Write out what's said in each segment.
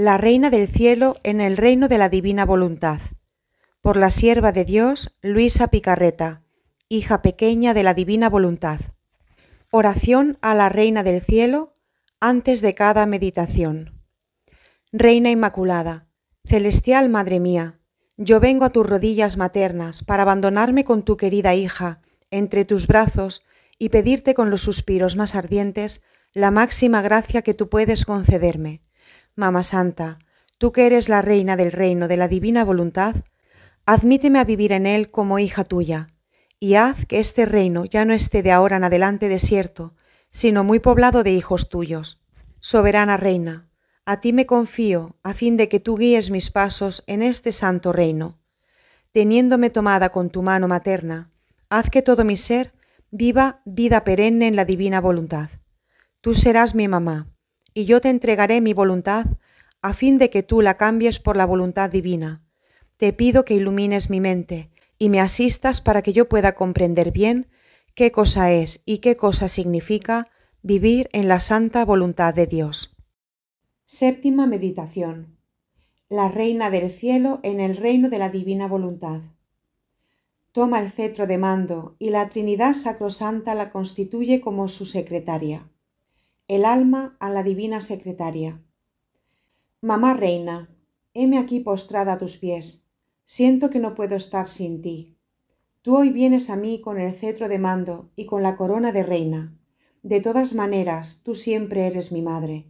la Reina del Cielo en el reino de la Divina Voluntad, por la sierva de Dios Luisa Picarreta, hija pequeña de la Divina Voluntad. Oración a la Reina del Cielo antes de cada meditación. Reina Inmaculada, celestial Madre mía, yo vengo a tus rodillas maternas para abandonarme con tu querida hija, entre tus brazos, y pedirte con los suspiros más ardientes la máxima gracia que tú puedes concederme mamá Santa, tú que eres la reina del reino de la divina voluntad, admíteme a vivir en él como hija tuya, y haz que este reino ya no esté de ahora en adelante desierto, sino muy poblado de hijos tuyos. Soberana Reina, a ti me confío a fin de que tú guíes mis pasos en este santo reino. Teniéndome tomada con tu mano materna, haz que todo mi ser viva vida perenne en la divina voluntad. Tú serás mi mamá, y yo te entregaré mi voluntad, a fin de que tú la cambies por la voluntad divina. Te pido que ilumines mi mente y me asistas para que yo pueda comprender bien qué cosa es y qué cosa significa vivir en la santa voluntad de Dios. Séptima meditación. La Reina del Cielo en el reino de la divina voluntad. Toma el cetro de mando y la Trinidad Sacrosanta la constituye como su secretaria. El alma a la divina secretaria. Mamá reina, heme aquí postrada a tus pies. Siento que no puedo estar sin ti. Tú hoy vienes a mí con el cetro de mando y con la corona de reina. De todas maneras, tú siempre eres mi madre.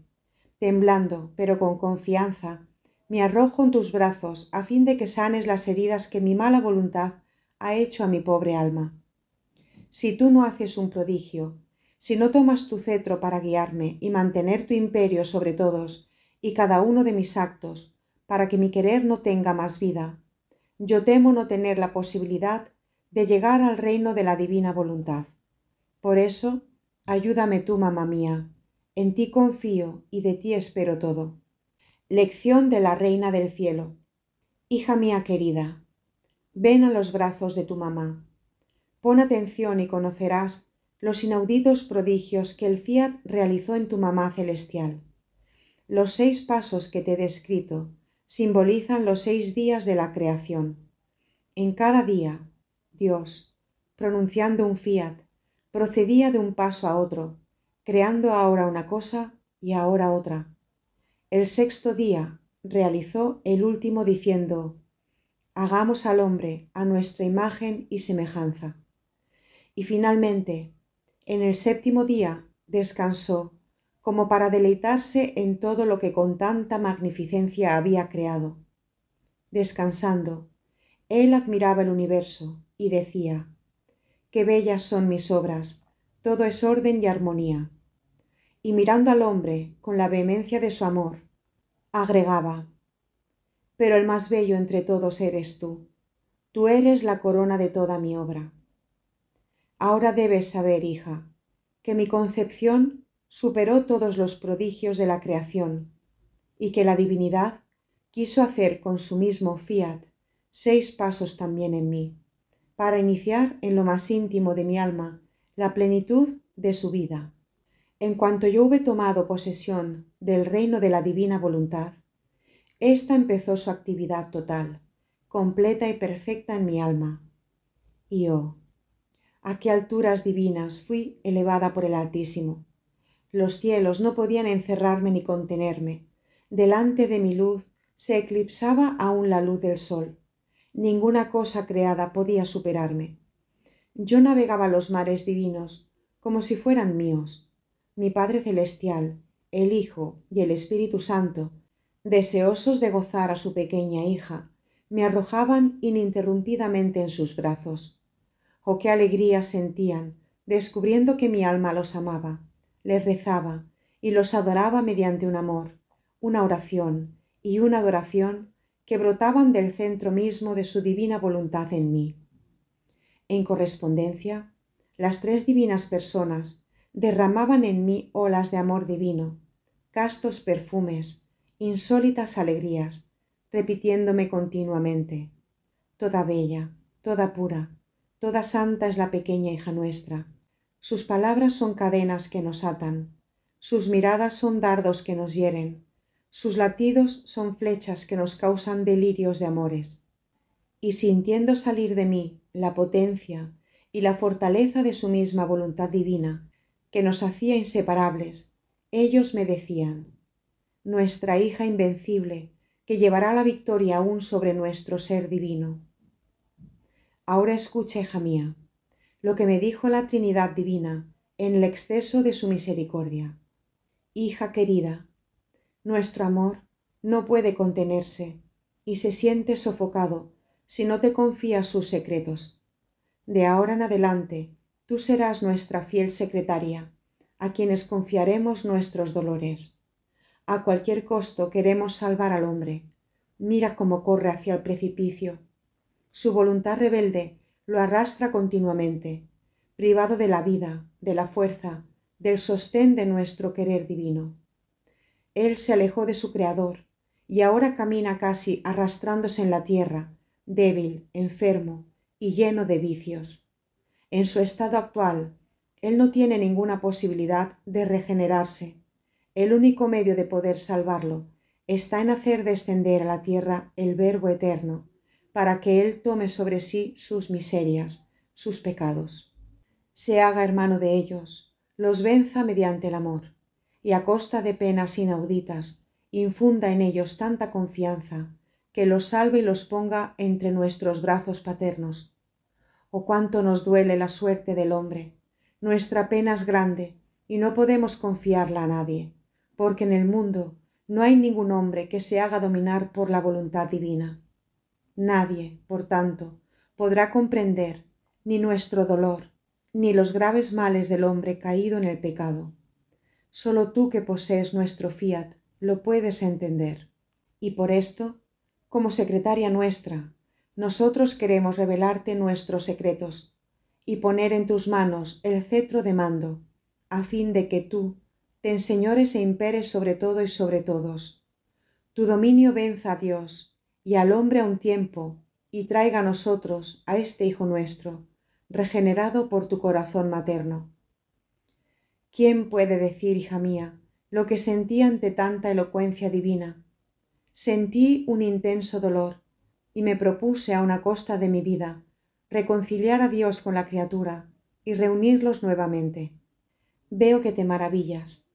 Temblando, pero con confianza, me arrojo en tus brazos a fin de que sanes las heridas que mi mala voluntad ha hecho a mi pobre alma. Si tú no haces un prodigio, si no tomas tu cetro para guiarme y mantener tu imperio sobre todos y cada uno de mis actos, para que mi querer no tenga más vida, yo temo no tener la posibilidad de llegar al reino de la divina voluntad. Por eso, ayúdame tú, mamá mía, en ti confío y de ti espero todo. Lección de la Reina del Cielo. Hija mía querida, ven a los brazos de tu mamá. Pon atención y conocerás los inauditos prodigios que el Fiat realizó en tu mamá celestial. Los seis pasos que te he descrito simbolizan los seis días de la creación. En cada día, Dios, pronunciando un fiat, procedía de un paso a otro, creando ahora una cosa y ahora otra. El sexto día realizó el último diciendo, Hagamos al hombre a nuestra imagen y semejanza. Y finalmente, en el séptimo día descansó, como para deleitarse en todo lo que con tanta magnificencia había creado. Descansando, él admiraba el universo y decía, Qué bellas son mis obras, todo es orden y armonía. Y mirando al hombre con la vehemencia de su amor, agregaba, Pero el más bello entre todos eres tú, tú eres la corona de toda mi obra. Ahora debes saber, hija, que mi concepción superó todos los prodigios de la creación, y que la divinidad quiso hacer con su mismo fiat seis pasos también en mí, para iniciar en lo más íntimo de mi alma la plenitud de su vida. En cuanto yo hube tomado posesión del reino de la divina voluntad, ésta empezó su actividad total, completa y perfecta en mi alma. Y yo oh, a qué alturas divinas fui elevada por el Altísimo. Los cielos no podían encerrarme ni contenerme. Delante de mi luz se eclipsaba aún la luz del sol. Ninguna cosa creada podía superarme. Yo navegaba los mares divinos como si fueran míos. Mi Padre Celestial, el Hijo y el Espíritu Santo, deseosos de gozar a su pequeña hija, me arrojaban ininterrumpidamente en sus brazos oh qué alegría sentían, descubriendo que mi alma los amaba, les rezaba y los adoraba mediante un amor, una oración y una adoración que brotaban del centro mismo de su divina voluntad en mí. En correspondencia, las tres divinas personas derramaban en mí olas de amor divino, castos perfumes, insólitas alegrías, repitiéndome continuamente, toda bella, toda pura, Toda santa es la pequeña hija nuestra. Sus palabras son cadenas que nos atan, sus miradas son dardos que nos hieren, sus latidos son flechas que nos causan delirios de amores. Y sintiendo salir de mí la potencia y la fortaleza de su misma voluntad divina, que nos hacía inseparables, ellos me decían, Nuestra hija invencible, que llevará la victoria aún sobre nuestro ser divino. Ahora escucha, hija mía, lo que me dijo la Trinidad Divina en el exceso de su misericordia. Hija querida, nuestro amor no puede contenerse y se siente sofocado si no te confías sus secretos. De ahora en adelante, tú serás nuestra fiel secretaria, a quienes confiaremos nuestros dolores. A cualquier costo queremos salvar al hombre. Mira cómo corre hacia el precipicio su voluntad rebelde lo arrastra continuamente, privado de la vida, de la fuerza, del sostén de nuestro querer divino. Él se alejó de su Creador y ahora camina casi arrastrándose en la tierra, débil, enfermo y lleno de vicios. En su estado actual, él no tiene ninguna posibilidad de regenerarse. El único medio de poder salvarlo está en hacer descender a la tierra el Verbo Eterno, para que Él tome sobre sí sus miserias, sus pecados. Se haga hermano de ellos, los venza mediante el amor, y a costa de penas inauditas, infunda en ellos tanta confianza, que los salve y los ponga entre nuestros brazos paternos. Oh cuánto nos duele la suerte del hombre. Nuestra pena es grande, y no podemos confiarla a nadie, porque en el mundo no hay ningún hombre que se haga dominar por la voluntad divina. Nadie, por tanto, podrá comprender ni nuestro dolor, ni los graves males del hombre caído en el pecado. Solo tú que posees nuestro fiat lo puedes entender. Y por esto, como secretaria nuestra, nosotros queremos revelarte nuestros secretos y poner en tus manos el cetro de mando, a fin de que tú te enseñores e imperes sobre todo y sobre todos. Tu dominio venza a Dios, y al hombre a un tiempo, y traiga a nosotros, a este Hijo nuestro, regenerado por tu corazón materno. ¿Quién puede decir, hija mía, lo que sentí ante tanta elocuencia divina? Sentí un intenso dolor, y me propuse a una costa de mi vida reconciliar a Dios con la criatura y reunirlos nuevamente. Veo que te maravillas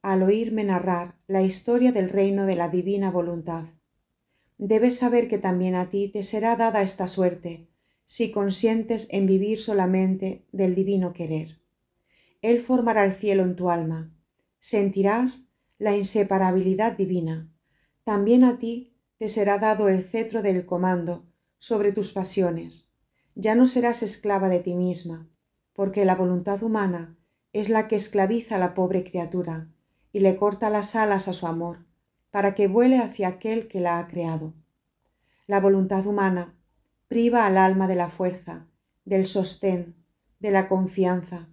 al oírme narrar la historia del reino de la divina voluntad debes saber que también a ti te será dada esta suerte, si consientes en vivir solamente del divino querer. Él formará el cielo en tu alma, sentirás la inseparabilidad divina. También a ti te será dado el cetro del comando sobre tus pasiones. Ya no serás esclava de ti misma, porque la voluntad humana es la que esclaviza a la pobre criatura y le corta las alas a su amor para que vuele hacia aquel que la ha creado. La voluntad humana priva al alma de la fuerza, del sostén, de la confianza.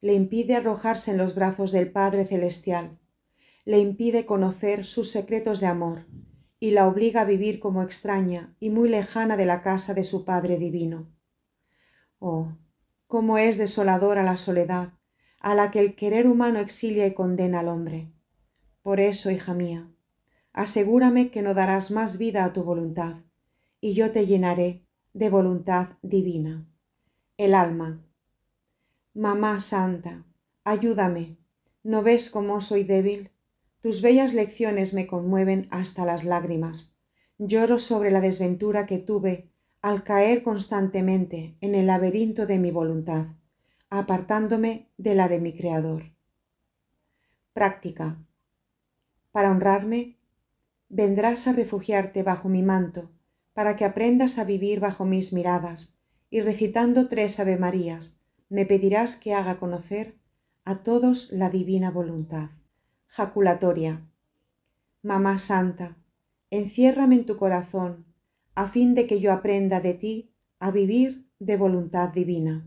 Le impide arrojarse en los brazos del Padre Celestial. Le impide conocer sus secretos de amor y la obliga a vivir como extraña y muy lejana de la casa de su Padre Divino. Oh, cómo es desoladora la soledad a la que el querer humano exilia y condena al hombre. Por eso, hija mía, asegúrame que no darás más vida a tu voluntad, y yo te llenaré de voluntad divina. El alma. Mamá Santa, ayúdame. ¿No ves cómo soy débil? Tus bellas lecciones me conmueven hasta las lágrimas. Lloro sobre la desventura que tuve al caer constantemente en el laberinto de mi voluntad, apartándome de la de mi Creador. Práctica. Para honrarme, vendrás a refugiarte bajo mi manto, para que aprendas a vivir bajo mis miradas, y recitando tres Ave Marías, me pedirás que haga conocer a todos la divina voluntad. Jaculatoria. Mamá Santa, enciérrame en tu corazón, a fin de que yo aprenda de ti a vivir de voluntad divina.